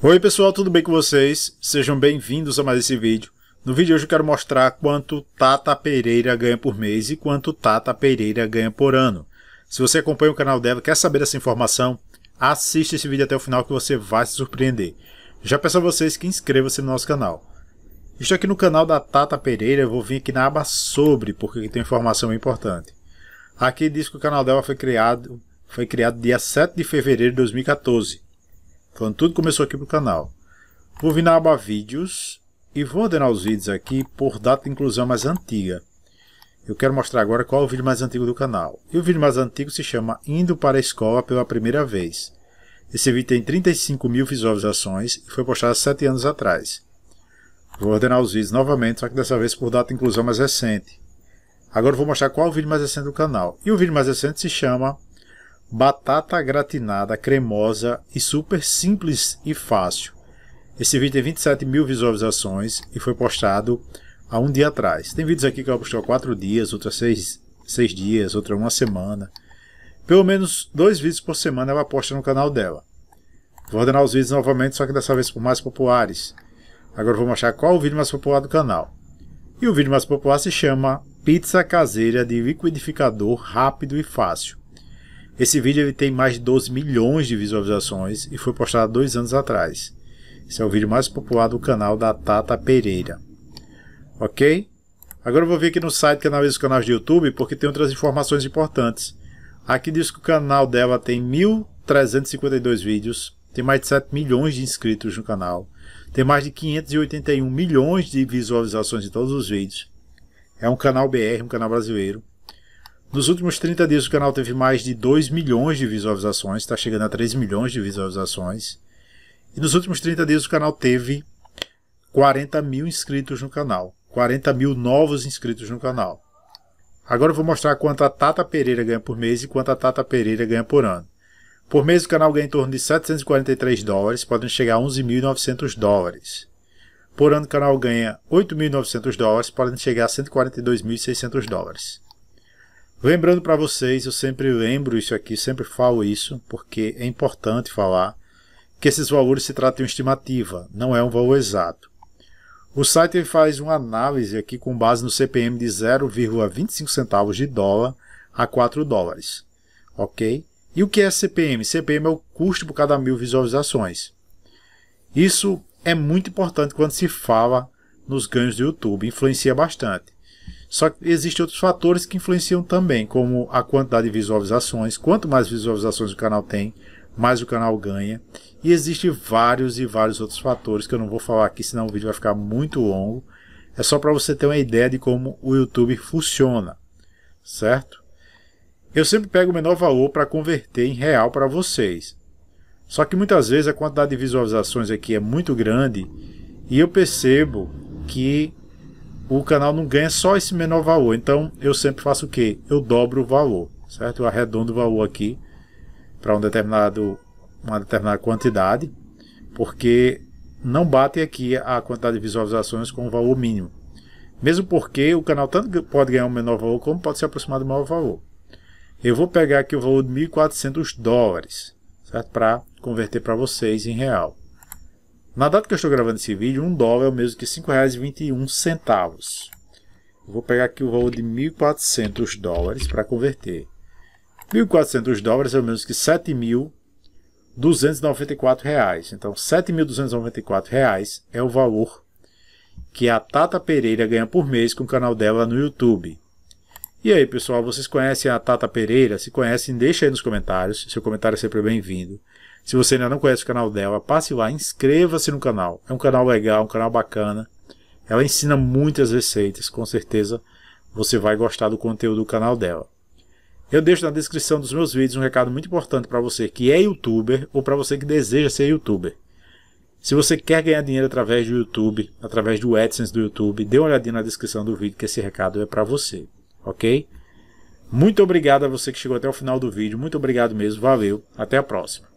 Oi pessoal, tudo bem com vocês? Sejam bem-vindos a mais esse vídeo. No vídeo de hoje eu quero mostrar quanto Tata Pereira ganha por mês e quanto Tata Pereira ganha por ano. Se você acompanha o canal dela e quer saber essa informação, assista esse vídeo até o final que você vai se surpreender. Já peço a vocês que inscreva se no nosso canal. Estou aqui no canal da Tata Pereira, eu vou vir aqui na aba sobre, porque tem informação importante. Aqui diz que o canal dela foi criado, foi criado dia 7 de fevereiro de 2014 quando tudo começou aqui pro canal. Vou vir na aba vídeos e vou ordenar os vídeos aqui por data de inclusão mais antiga. Eu quero mostrar agora qual é o vídeo mais antigo do canal. E o vídeo mais antigo se chama Indo para a Escola pela Primeira Vez. Esse vídeo tem 35 mil visualizações e foi postado há 7 anos atrás. Vou ordenar os vídeos novamente, só que dessa vez por data de inclusão mais recente. Agora vou mostrar qual é o vídeo mais recente do canal. E o vídeo mais recente se chama batata gratinada cremosa e super simples e fácil. Esse vídeo tem 27 mil visualizações e foi postado há um dia atrás. Tem vídeos aqui que eu postei há 4 dias, outra 6, 6 dias, outra uma semana. Pelo menos dois vídeos por semana ela posta no canal dela. Vou ordenar os vídeos novamente, só que dessa vez por mais populares. Agora vou mostrar qual o vídeo mais popular do canal. E o vídeo mais popular se chama Pizza Caseira de Liquidificador Rápido e Fácil. Esse vídeo ele tem mais de 12 milhões de visualizações e foi postado dois anos atrás. Esse é o vídeo mais popular do canal da Tata Pereira. Ok? Agora eu vou vir aqui no site que analisa os canais do YouTube porque tem outras informações importantes. Aqui diz que o canal dela tem 1.352 vídeos, tem mais de 7 milhões de inscritos no canal, tem mais de 581 milhões de visualizações de todos os vídeos. É um canal BR, um canal brasileiro. Nos últimos 30 dias o canal teve mais de 2 milhões de visualizações, está chegando a 3 milhões de visualizações. E nos últimos 30 dias o canal teve 40 mil inscritos no canal. 40 mil novos inscritos no canal. Agora eu vou mostrar quanto a Tata Pereira ganha por mês e quanto a Tata Pereira ganha por ano. Por mês o canal ganha em torno de 743 dólares, podem chegar a 11.900 dólares. Por ano o canal ganha 8.900 dólares, podem chegar a 142.600 dólares. Lembrando para vocês, eu sempre lembro isso aqui, sempre falo isso, porque é importante falar que esses valores se tratam de uma estimativa, não é um valor exato. O site faz uma análise aqui com base no CPM de 0,25 centavos de dólar a 4 dólares, ok? E o que é CPM? CPM é o custo por cada mil visualizações. Isso é muito importante quando se fala nos ganhos do YouTube, influencia bastante. Só que existem outros fatores que influenciam também, como a quantidade de visualizações. Quanto mais visualizações o canal tem, mais o canal ganha. E existem vários e vários outros fatores que eu não vou falar aqui, senão o vídeo vai ficar muito longo. É só para você ter uma ideia de como o YouTube funciona, certo? Eu sempre pego o menor valor para converter em real para vocês. Só que muitas vezes a quantidade de visualizações aqui é muito grande e eu percebo que o canal não ganha só esse menor valor. Então eu sempre faço o que? Eu dobro o valor, certo? Eu arredondo o valor aqui para um determinado uma determinada quantidade, porque não bate aqui a quantidade de visualizações com o valor mínimo. Mesmo porque o canal tanto pode ganhar um menor valor como pode se aproximar do maior valor. Eu vou pegar aqui o valor de 1.400 dólares, certo? Para converter para vocês em real. Na data que eu estou gravando esse vídeo, um dólar é o mesmo que R$ 5,21. Vou pegar aqui o valor de 1.400 dólares para converter. 1.400 dólares é o mesmo que R$ 7.294. Então, R$ 7.294 é o valor que a Tata Pereira ganha por mês com o canal dela no YouTube. E aí, pessoal, vocês conhecem a Tata Pereira? Se conhecem, deixa aí nos comentários. Seu comentário é sempre bem-vindo. Se você ainda não conhece o canal dela, passe lá, inscreva-se no canal. É um canal legal, um canal bacana. Ela ensina muitas receitas, com certeza você vai gostar do conteúdo do canal dela. Eu deixo na descrição dos meus vídeos um recado muito importante para você que é youtuber ou para você que deseja ser youtuber. Se você quer ganhar dinheiro através do YouTube, através do AdSense do YouTube, dê uma olhadinha na descrição do vídeo que esse recado é para você, ok? Muito obrigado a você que chegou até o final do vídeo, muito obrigado mesmo, valeu, até a próxima.